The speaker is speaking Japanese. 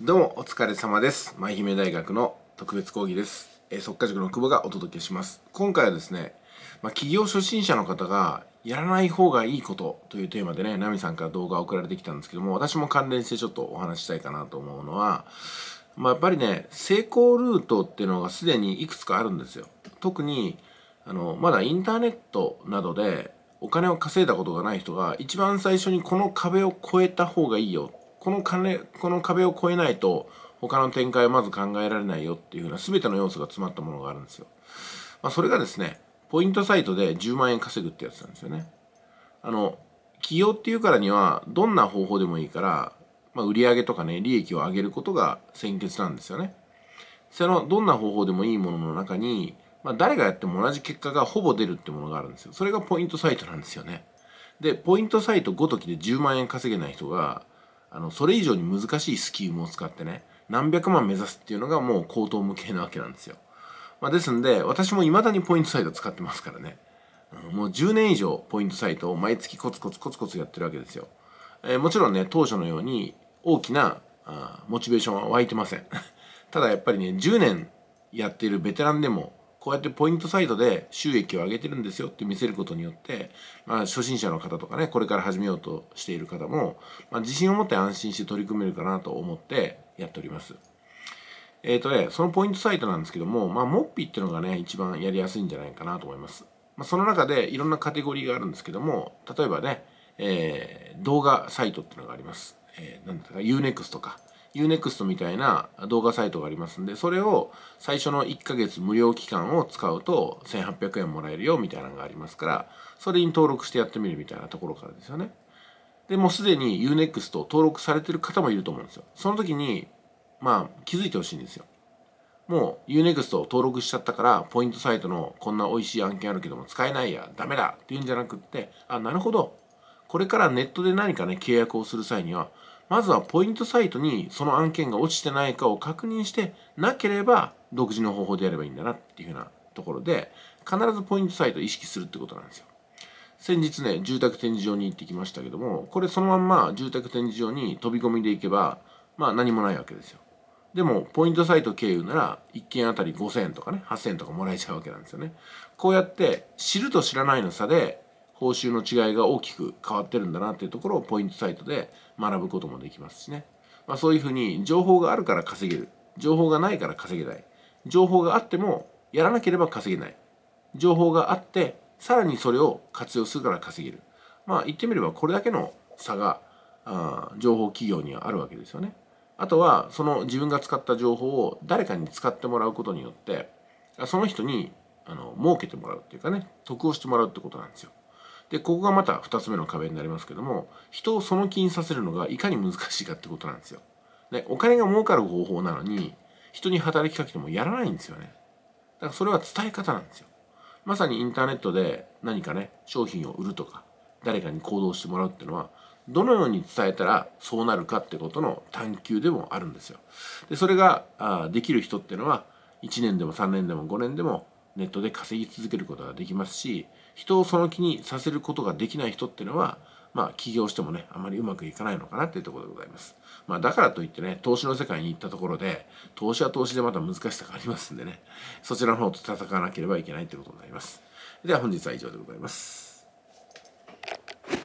どうもお疲れ様です舞姫大学の特別講義です、えー、速稼塾の久保がお届けします今回はですね、まあ、企業初心者の方がやらない方がいいことというテーマでねナミさんから動画送られてきたんですけども私も関連してちょっとお話したいかなと思うのはまあ、やっぱりね成功ルートっていうのがすでにいくつかあるんですよ特にあのまだインターネットなどでお金を稼いだことがない人が一番最初にこの壁を越えた方がいいよこの金この壁を越えないと他の展開はまず考えられないよっていうふうな全ての要素が詰まったものがあるんですよ。まあ、それがですね、ポイントサイトで10万円稼ぐってやつなんですよね。あの、起業っていうからにはどんな方法でもいいから、まあ、売上とかね、利益を上げることが先決なんですよね。そのどんな方法でもいいものの中に、まあ、誰がやっても同じ結果がほぼ出るってものがあるんですよ。それがポイントサイトなんですよね。で、ポイントサイトごときで10万円稼げない人が、あの、それ以上に難しいスキームを使ってね、何百万目指すっていうのがもう高等無形なわけなんですよ。まあ、ですんで、私も未だにポイントサイト使ってますからね。もう10年以上ポイントサイトを毎月コツコツコツコツやってるわけですよ。えー、もちろんね、当初のように大きなあモチベーションは湧いてません。ただやっぱりね、10年やっているベテランでもこうやってポイントサイトで収益を上げてるんですよって見せることによって、まあ、初心者の方とかねこれから始めようとしている方も、まあ、自信を持って安心して取り組めるかなと思ってやっております。えっ、ー、とね、そのポイントサイトなんですけども、まあ、モッピーっていうのがね、一番やりやすいんじゃないかなと思います。まあ、その中でいろんなカテゴリーがあるんですけども、例えばね、えー、動画サイトっていうのがあります。えー、なんだか Unext とか、Unext みたいな動画サイトがありますんで、それを最初の1ヶ月無料期間を使うと1800円もらえるよみたいなのがありますから、それに登録してやってみるみたいなところからですよね。で、もうすでに Unext 登録されてる方もいると思うんですよ。その時に、まあ気づいてほしいんですよ。もう Unext 登録しちゃったから、ポイントサイトのこんな美味しい案件あるけども使えないや、ダメだっていうんじゃなくって、あ、なるほど。これからネットで何かね、契約をする際には、まずはポイントサイトにその案件が落ちてないかを確認してなければ独自の方法でやればいいんだなっていうふうなところで必ずポイントサイトを意識するってことなんですよ。先日ね住宅展示場に行ってきましたけどもこれそのまんま住宅展示場に飛び込みで行けばまあ何もないわけですよ。でもポイントサイト経由なら1件あたり5000円とかね8000円とかもらえちゃうわけなんですよね。こうやって知ると知らないの差で報酬の違いが大きく変わってるんだなっていうところをポイントサイトで学ぶこともできますしね、まあ、そういうふうに情報があるから稼げる情報がないから稼げない情報があってもやらなければ稼げない情報があってさらにそれを活用するから稼げるまあ言ってみればこれだけの差があ情報企業にはあるわけですよねあとはその自分が使った情報を誰かに使ってもらうことによってその人にあの儲けてもらうっていうかね得をしてもらうってことなんですよでここがまた2つ目の壁になりますけども人をその気にさせるのがいかに難しいかってことなんですよ。でお金が儲かる方法なのに人に働きかけてもやらないんですよね。だからそれは伝え方なんですよ。まさにインターネットで何かね商品を売るとか誰かに行動してもらうっていうのはどのように伝えたらそうなるかってことの探求でもあるんですよ。でそれがあできる人っていうのは1年でも3年でも5年でもネットで稼ぎ続けることができますし人をその気にさせることができない人っていうのはまあ起業してもねあまりうまくいかないのかなっていうところでございます、まあ、だからといってね投資の世界に行ったところで投資は投資でまた難しさがありますんでねそちらの方と戦わなければいけないってことになりますでは本日は以上でございます